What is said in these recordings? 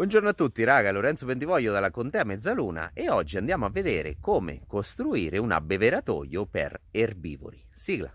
Buongiorno a tutti raga, Lorenzo Bentivoglio dalla Contea Mezzaluna e oggi andiamo a vedere come costruire un abbeveratoio per erbivori. Sigla!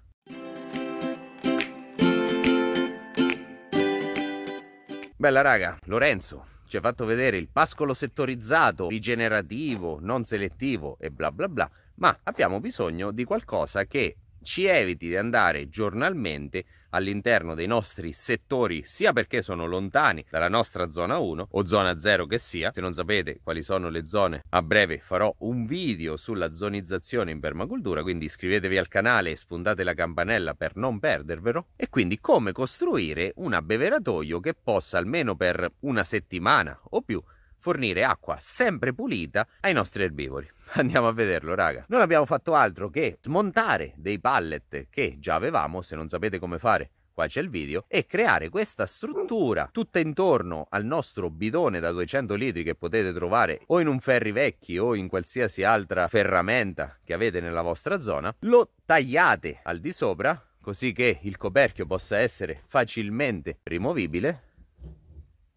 Bella raga, Lorenzo ci ha fatto vedere il pascolo settorizzato, rigenerativo, non selettivo e bla bla bla, ma abbiamo bisogno di qualcosa che ci eviti di andare giornalmente all'interno dei nostri settori, sia perché sono lontani dalla nostra zona 1 o zona 0 che sia. Se non sapete quali sono le zone, a breve farò un video sulla zonizzazione in permacultura, quindi iscrivetevi al canale e spuntate la campanella per non perdervelo. E quindi come costruire un abbeveratoio che possa almeno per una settimana o più fornire acqua sempre pulita ai nostri erbivori. Andiamo a vederlo, raga. Non abbiamo fatto altro che smontare dei pallet che già avevamo, se non sapete come fare qua c'è il video, e creare questa struttura tutta intorno al nostro bidone da 200 litri che potete trovare o in un ferri vecchi o in qualsiasi altra ferramenta che avete nella vostra zona, lo tagliate al di sopra così che il coperchio possa essere facilmente rimovibile,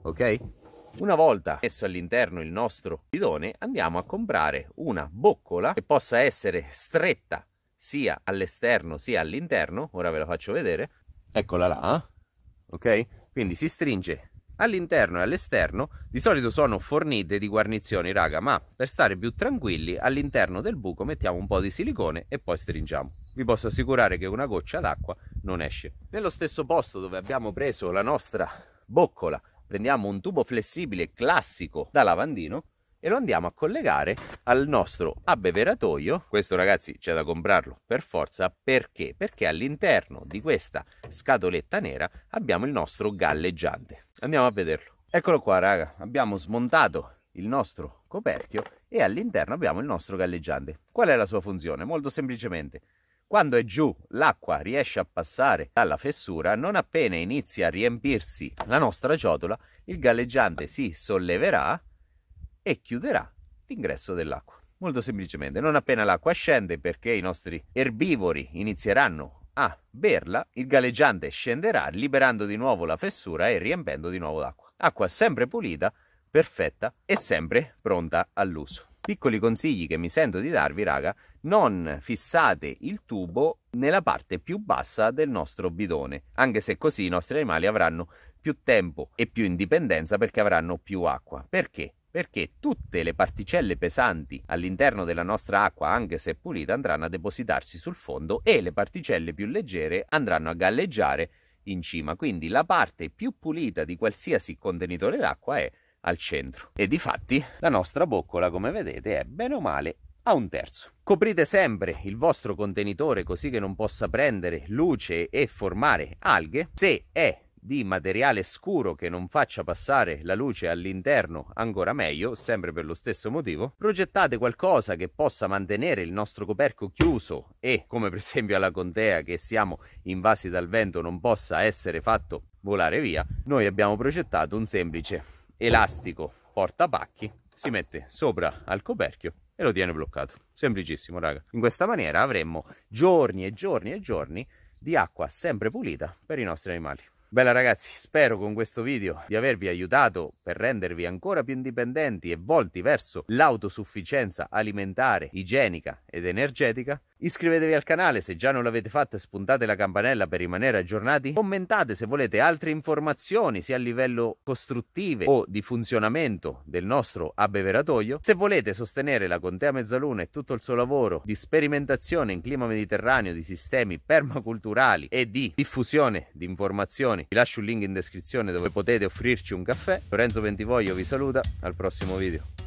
ok? Una volta messo all'interno il nostro bidone andiamo a comprare una boccola che possa essere stretta sia all'esterno sia all'interno, ora ve la faccio vedere, eccola là, ok? Quindi si stringe all'interno e all'esterno, di solito sono fornite di guarnizioni raga, ma per stare più tranquilli all'interno del buco mettiamo un po' di silicone e poi stringiamo. Vi posso assicurare che una goccia d'acqua non esce. Nello stesso posto dove abbiamo preso la nostra boccola prendiamo un tubo flessibile classico da lavandino e lo andiamo a collegare al nostro abbeveratoio. Questo ragazzi c'è da comprarlo per forza perché? Perché all'interno di questa scatoletta nera abbiamo il nostro galleggiante. Andiamo a vederlo. Eccolo qua raga, abbiamo smontato il nostro coperchio e all'interno abbiamo il nostro galleggiante. Qual è la sua funzione? Molto semplicemente quando è giù, l'acqua riesce a passare dalla fessura, non appena inizia a riempirsi la nostra ciotola, il galleggiante si solleverà e chiuderà l'ingresso dell'acqua. Molto semplicemente, non appena l'acqua scende perché i nostri erbivori inizieranno a berla, il galleggiante scenderà liberando di nuovo la fessura e riempendo di nuovo l'acqua. Acqua sempre pulita, perfetta e sempre pronta all'uso. Piccoli consigli che mi sento di darvi, raga, non fissate il tubo nella parte più bassa del nostro bidone, anche se così i nostri animali avranno più tempo e più indipendenza perché avranno più acqua. Perché? perché tutte le particelle pesanti all'interno della nostra acqua, anche se pulita, andranno a depositarsi sul fondo e le particelle più leggere andranno a galleggiare in cima. Quindi la parte più pulita di qualsiasi contenitore d'acqua è al centro. E di fatti la nostra boccola, come vedete, è bene o male a un terzo. Coprite sempre il vostro contenitore così che non possa prendere luce e formare alghe. Se è di materiale scuro che non faccia passare la luce all'interno ancora meglio, sempre per lo stesso motivo. Progettate qualcosa che possa mantenere il nostro coperchio chiuso e, come per esempio alla contea che siamo invasi dal vento non possa essere fatto volare via, noi abbiamo progettato un semplice elastico portapacchi, si mette sopra al coperchio e lo tiene bloccato. Semplicissimo, raga. In questa maniera avremmo giorni e giorni e giorni di acqua sempre pulita per i nostri animali. Bella ragazzi, spero con questo video di avervi aiutato per rendervi ancora più indipendenti e volti verso l'autosufficienza alimentare, igienica ed energetica. Iscrivetevi al canale se già non l'avete fatto e spuntate la campanella per rimanere aggiornati. Commentate se volete altre informazioni sia a livello costruttive o di funzionamento del nostro abbeveratoio. Se volete sostenere la Contea Mezzaluna e tutto il suo lavoro di sperimentazione in clima mediterraneo di sistemi permaculturali e di diffusione di informazioni, vi lascio un link in descrizione dove potete offrirci un caffè. Lorenzo Ventivoglio vi saluta, al prossimo video.